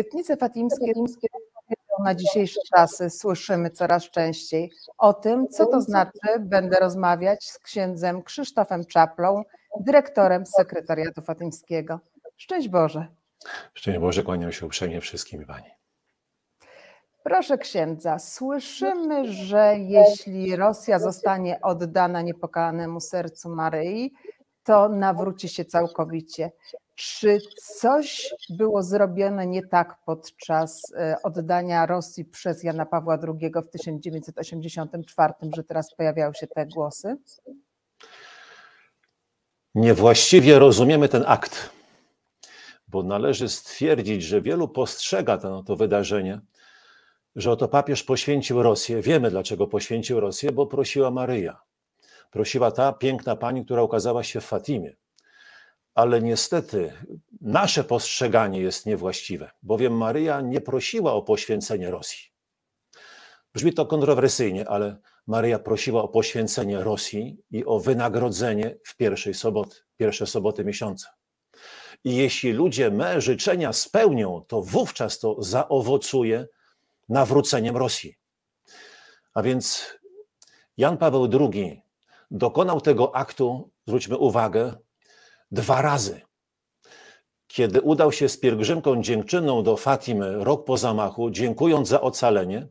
Obietnice fatimskie na dzisiejsze czasy słyszymy coraz częściej. O tym, co to znaczy, będę rozmawiać z księdzem Krzysztofem Czaplą, dyrektorem Sekretariatu Fatimskiego. Szczęść Boże. Szczęść Boże, kłaniam się uprzejmie wszystkim Pani. Proszę księdza, słyszymy, że jeśli Rosja zostanie oddana niepokalanemu sercu Maryi, to nawróci się całkowicie. Czy coś było zrobione nie tak podczas e, oddania Rosji przez Jana Pawła II w 1984, że teraz pojawiają się te głosy? Niewłaściwie rozumiemy ten akt, bo należy stwierdzić, że wielu postrzega to, to wydarzenie, że oto papież poświęcił Rosję. Wiemy dlaczego poświęcił Rosję, bo prosiła Maryja. Prosiła ta piękna pani, która ukazała się w Fatimie ale niestety nasze postrzeganie jest niewłaściwe, bowiem Maryja nie prosiła o poświęcenie Rosji. Brzmi to kontrowersyjnie, ale Maryja prosiła o poświęcenie Rosji i o wynagrodzenie w pierwszej soboty, pierwsze soboty miesiąca. I jeśli ludzie me życzenia spełnią, to wówczas to zaowocuje nawróceniem Rosji. A więc Jan Paweł II dokonał tego aktu, zwróćmy uwagę, dwa razy. Kiedy udał się z pielgrzymką dziękczyną do Fatimy rok po zamachu, dziękując za ocalenie,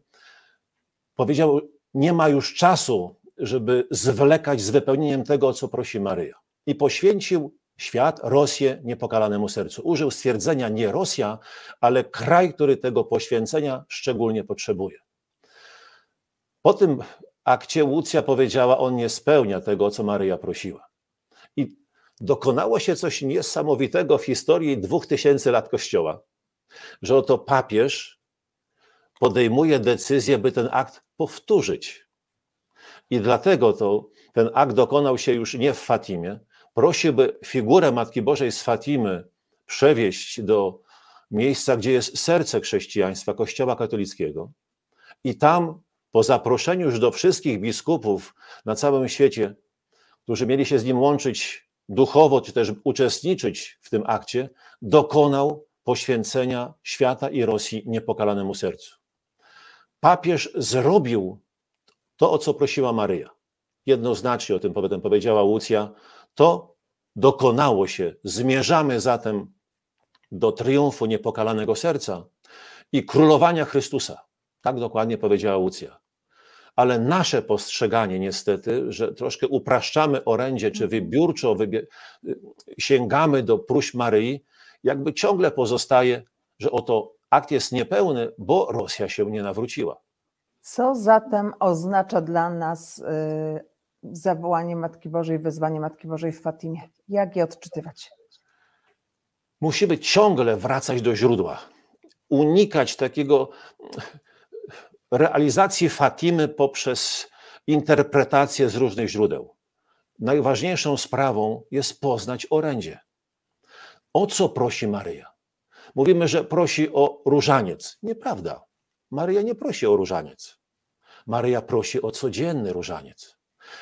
powiedział: Nie ma już czasu, żeby zwlekać z wypełnieniem tego, o co prosi Maryja. I poświęcił świat Rosję niepokalanemu sercu. Użył stwierdzenia nie Rosja, ale kraj, który tego poświęcenia szczególnie potrzebuje. Po tym akcie Łucja powiedziała, on nie spełnia tego, o co Maryja prosiła dokonało się coś niesamowitego w historii dwóch tysięcy lat Kościoła, że oto papież podejmuje decyzję, by ten akt powtórzyć. I dlatego to ten akt dokonał się już nie w Fatimie. Prosił, by figurę Matki Bożej z Fatimy przewieźć do miejsca, gdzie jest serce chrześcijaństwa, Kościoła katolickiego. I tam, po zaproszeniu już do wszystkich biskupów na całym świecie, którzy mieli się z nim łączyć duchowo, czy też uczestniczyć w tym akcie, dokonał poświęcenia świata i Rosji niepokalanemu sercu. Papież zrobił to, o co prosiła Maryja. Jednoznacznie o tym potem powiedziała Łucja. To dokonało się. Zmierzamy zatem do triumfu niepokalanego serca i królowania Chrystusa. Tak dokładnie powiedziała Łucja ale nasze postrzeganie niestety, że troszkę upraszczamy orędzie, czy mhm. wybiórczo wybie- sięgamy do próśb Maryi, jakby ciągle pozostaje, że oto akt jest niepełny, bo Rosja się nie nawróciła. Co zatem oznacza dla nas y, zawołanie Matki Bożej, wezwanie Matki Bożej w Fatimie? Jak je odczytywać? Musimy ciągle wracać do źródła, unikać takiego realizacji Fatimy poprzez interpretacje z różnych źródeł. Najważniejszą sprawą jest poznać orędzie. O co prosi Maryja? Mówimy, że prosi o różaniec. Nieprawda. Maryja nie prosi o różaniec. Maryja prosi o codzienny różaniec.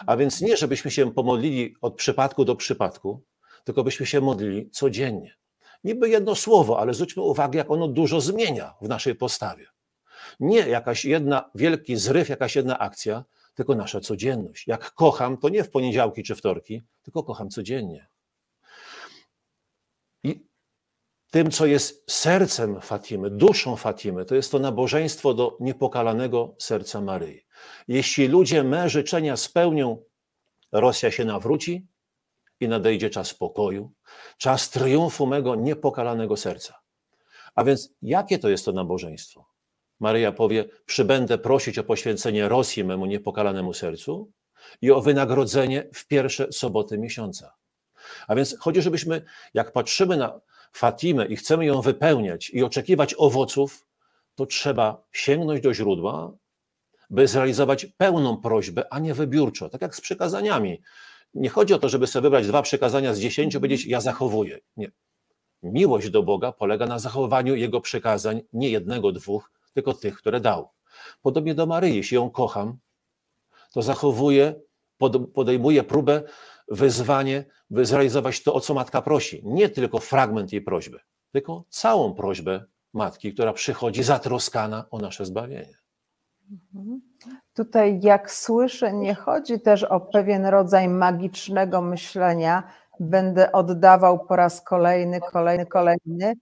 A więc nie, żebyśmy się pomodlili od przypadku do przypadku, tylko byśmy się modlili codziennie. Niby jedno słowo, ale zwróćmy uwagę, jak ono dużo zmienia w naszej postawie. Nie jakaś jedna, wielki zryw, jakaś jedna akcja, tylko nasza codzienność. Jak kocham, to nie w poniedziałki czy wtorki, tylko kocham codziennie. I tym, co jest sercem Fatimy, duszą Fatimy, to jest to nabożeństwo do niepokalanego serca Maryi. Jeśli ludzie me życzenia spełnią, Rosja się nawróci i nadejdzie czas pokoju, czas triumfu mego niepokalanego serca. A więc jakie to jest to nabożeństwo? Maryja powie: Przybędę prosić o poświęcenie Rosji memu niepokalanemu sercu i o wynagrodzenie w pierwsze soboty miesiąca. A więc chodzi, żebyśmy, jak patrzymy na Fatimę i chcemy ją wypełniać i oczekiwać owoców, to trzeba sięgnąć do źródła, by zrealizować pełną prośbę, a nie wybiórczo, tak jak z przykazaniami. Nie chodzi o to, żeby sobie wybrać dwa przykazania z dziesięciu, powiedzieć ja zachowuję. Nie. Miłość do Boga polega na zachowaniu Jego przykazań, nie jednego, dwóch, tylko tych, które dał. Podobnie do Maryi, jeśli ją kocham, to zachowuję, podejmuję próbę, wyzwanie, by zrealizować to, o co matka prosi. Nie tylko fragment jej prośby, tylko całą prośbę matki, która przychodzi zatroskana o nasze zbawienie. Mhm. Tutaj, jak słyszę, nie chodzi też o pewien rodzaj magicznego myślenia, będę oddawał po raz kolejny, kolejny, kolejny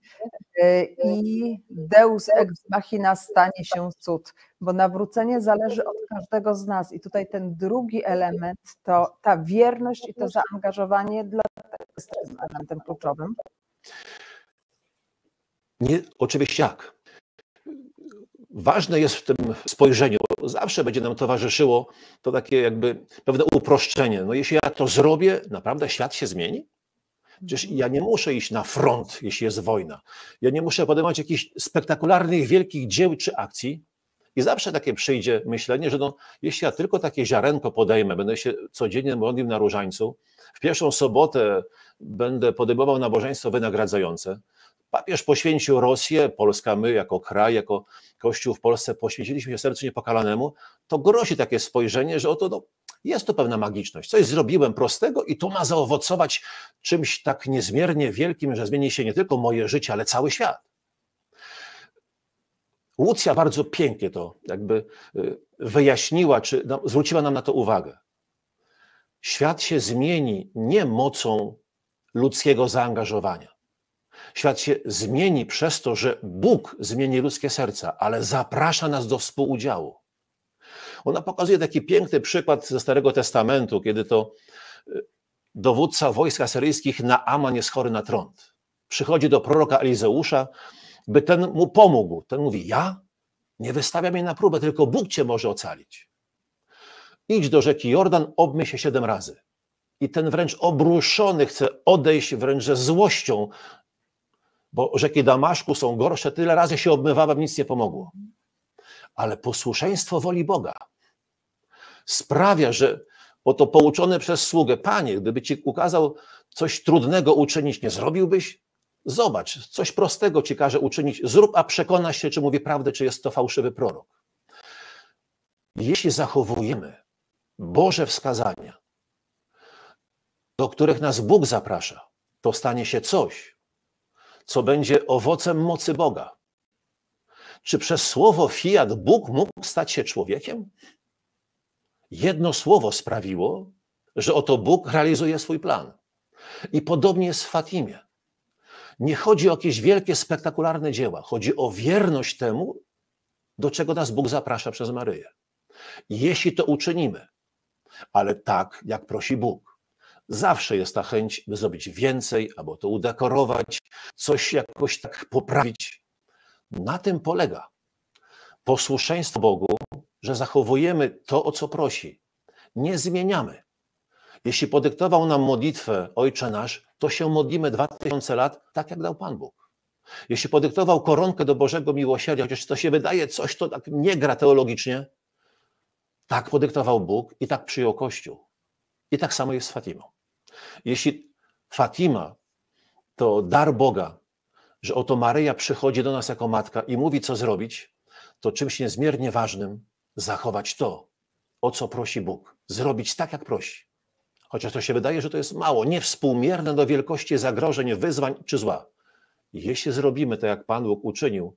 y, i deus ex machina stanie się cud, bo nawrócenie zależy od każdego z nas i tutaj ten drugi element to ta wierność i to zaangażowanie dla jest elementem kluczowym. Nie, oczywiście jak ważne jest w tym spojrzeniu, zawsze będzie nam towarzyszyło to takie jakby pewne uproszczenie. No jeśli ja to zrobię, naprawdę świat się zmieni? Przecież ja nie muszę iść na front, jeśli jest wojna. Ja nie muszę podejmować jakichś spektakularnych, wielkich dzieł czy akcji. I zawsze takie przyjdzie myślenie, że no, jeśli ja tylko takie ziarenko podejmę, będę się codziennie modlił na różańcu, w pierwszą sobotę będę podejmował nabożeństwo wynagradzające, Papież poświęcił Rosję, Polska, my jako kraj, jako Kościół w Polsce poświęciliśmy się sercu niepokalanemu, to grozi takie spojrzenie, że oto no, jest to pewna magiczność. Coś zrobiłem prostego i to ma zaowocować czymś tak niezmiernie wielkim, że zmieni się nie tylko moje życie, ale cały świat. Łucja bardzo pięknie to jakby y, wyjaśniła, czy no, zwróciła nam na to uwagę. Świat się zmieni nie mocą ludzkiego zaangażowania. Świat się zmieni przez to, że Bóg zmieni ludzkie serca, ale zaprasza nas do współudziału. Ona pokazuje taki piękny przykład ze Starego Testamentu, kiedy to y, dowódca wojska syryjskich Naaman jest chory na trąd. Przychodzi do proroka Elizeusza, by ten mu pomógł. Ten mówi: Ja? Nie wystawiam jej na próbę, tylko Bóg cię może ocalić. Idź do rzeki Jordan, obmy się siedem razy. I ten wręcz obruszony chce odejść wręcz ze złością bo rzeki Damaszku są gorsze, tyle razy się obmywałem, nic nie pomogło. Ale posłuszeństwo woli Boga sprawia, że oto pouczony przez sługę, panie, gdyby ci ukazał coś trudnego uczynić, nie zrobiłbyś? Zobacz, coś prostego ci każe uczynić, zrób, a przekona się, czy mówi prawdę, czy jest to fałszywy prorok. Jeśli zachowujemy Boże wskazania, do których nas Bóg zaprasza, to stanie się coś, co będzie owocem mocy Boga. Czy przez słowo fiat Bóg mógł stać się człowiekiem? Jedno słowo sprawiło, że oto Bóg realizuje swój plan. I podobnie jest w Fatimie. Nie chodzi o jakieś wielkie, spektakularne dzieła. Chodzi o wierność temu, do czego nas Bóg zaprasza przez Maryję. Jeśli to uczynimy, ale tak, jak prosi Bóg, zawsze jest ta chęć, by zrobić więcej, albo to udekorować, coś jakoś tak poprawić. Na tym polega posłuszeństwo Bogu, że zachowujemy to, o co prosi. Nie zmieniamy. Jeśli podyktował nam modlitwę Ojcze Nasz, to się modlimy dwa tysiące lat, tak jak dał Pan Bóg. Jeśli podyktował koronkę do Bożego Miłosierdzia, chociaż to się wydaje coś, to tak nie gra teologicznie, tak podyktował Bóg i tak przyjął Kościół. I tak samo jest z Fatimą. Jeśli Fatima to dar Boga, że oto Maryja przychodzi do nas jako matka i mówi, co zrobić, to czymś niezmiernie ważnym zachować to, o co prosi Bóg. Zrobić tak, jak prosi. Chociaż to się wydaje, że to jest mało, niewspółmierne do wielkości zagrożeń, wyzwań czy zła. Jeśli zrobimy to, jak Pan Bóg uczynił,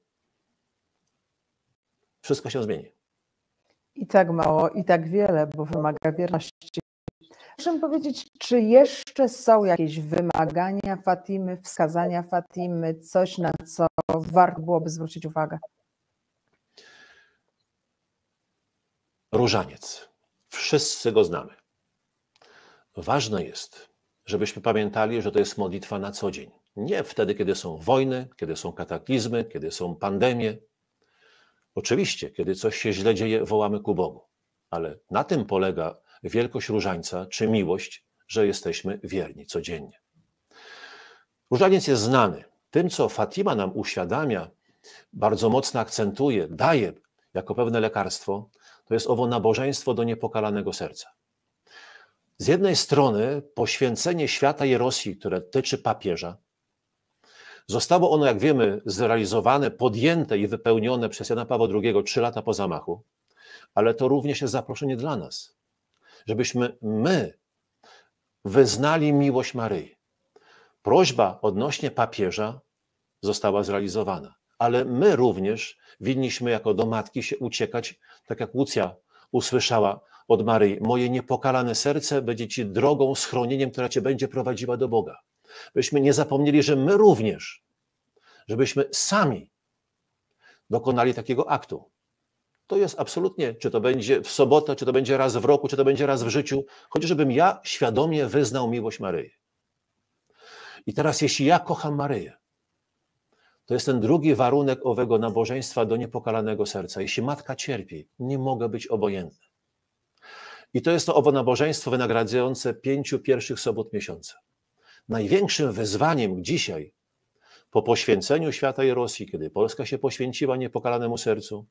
wszystko się zmieni. I tak mało, i tak wiele, bo wymaga wierności proszę powiedzieć, czy jeszcze są jakieś wymagania Fatimy, wskazania Fatimy, coś na co warto byłoby zwrócić uwagę? Różaniec. Wszyscy go znamy. Ważne jest, żebyśmy pamiętali, że to jest modlitwa na co dzień. Nie wtedy, kiedy są wojny, kiedy są kataklizmy, kiedy są pandemie. Oczywiście, kiedy coś się źle dzieje, wołamy ku Bogu, ale na tym polega wielkość różańca czy miłość, że jesteśmy wierni codziennie. Różaniec jest znany. Tym, co Fatima nam uświadamia, bardzo mocno akcentuje, daje jako pewne lekarstwo, to jest owo nabożeństwo do niepokalanego serca. Z jednej strony poświęcenie świata i Rosji, które tyczy papieża, zostało ono, jak wiemy, zrealizowane, podjęte i wypełnione przez Jana Pawła II trzy lata po zamachu, ale to również jest zaproszenie dla nas żebyśmy my wyznali miłość Maryi. Prośba odnośnie papieża została zrealizowana, ale my również winniśmy jako do matki się uciekać, tak jak Łucja usłyszała od Maryi: Moje niepokalane serce będzie ci drogą, schronieniem, która cię będzie prowadziła do Boga. Byśmy nie zapomnieli, że my również, żebyśmy sami dokonali takiego aktu to jest absolutnie, czy to będzie w sobotę, czy to będzie raz w roku, czy to będzie raz w życiu, żebym ja świadomie wyznał miłość Maryi. I teraz, jeśli ja kocham Maryję, to jest ten drugi warunek owego nabożeństwa do niepokalanego serca. Jeśli matka cierpi, nie mogę być obojętny. I to jest to owo nabożeństwo wynagradzające pięciu pierwszych sobot miesiąca. Największym wyzwaniem dzisiaj, po poświęceniu świata i Rosji, kiedy Polska się poświęciła niepokalanemu sercu,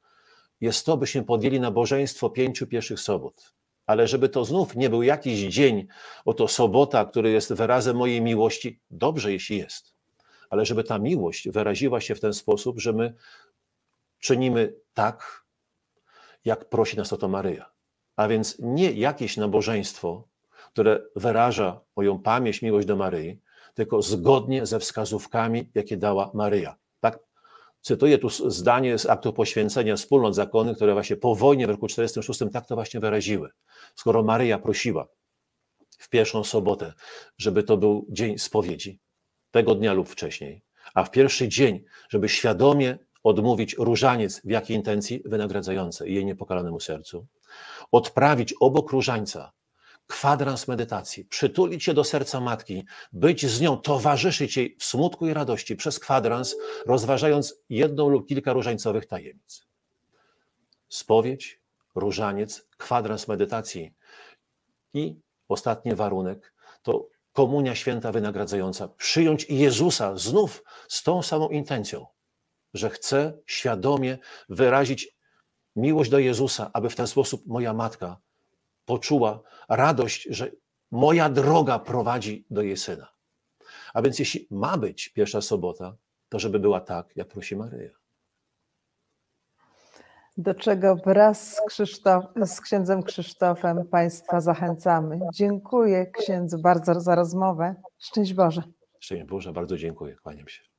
jest to, byśmy podjęli nabożeństwo pięciu pierwszych sobot. Ale żeby to znów nie był jakiś dzień, oto sobota, który jest wyrazem mojej miłości, dobrze jeśli jest, ale żeby ta miłość wyraziła się w ten sposób, że my czynimy tak, jak prosi nas o to Maryja. A więc nie jakieś nabożeństwo, które wyraża moją pamięć, miłość do Maryi, tylko zgodnie ze wskazówkami, jakie dała Maryja. Cytuję tu zdanie z aktu poświęcenia wspólnot zakony, które właśnie po wojnie w roku 1946 tak to właśnie wyraziły. Skoro Maryja prosiła w pierwszą sobotę, żeby to był dzień spowiedzi, tego dnia lub wcześniej, a w pierwszy dzień, żeby świadomie odmówić różaniec w jakiej intencji wynagradzającej jej niepokalanemu sercu, odprawić obok różańca kwadrans medytacji, przytulić się do serca matki, być z nią, towarzyszyć jej w smutku i radości przez kwadrans, rozważając jedną lub kilka różańcowych tajemnic. Spowiedź, różaniec, kwadrans medytacji i ostatni warunek to komunia święta wynagradzająca. Przyjąć Jezusa znów z tą samą intencją, że chcę świadomie wyrazić miłość do Jezusa, aby w ten sposób moja matka poczuła radość, że moja droga prowadzi do jej syna. A więc jeśli ma być pierwsza sobota, to żeby była tak, jak prosi Maryja. Do czego wraz z, Krzysztof, z księdzem Krzysztofem Państwa zachęcamy. Dziękuję księdzu bardzo za rozmowę. Szczęść Boże. Szczęść Boże, bardzo dziękuję. Kłaniam się.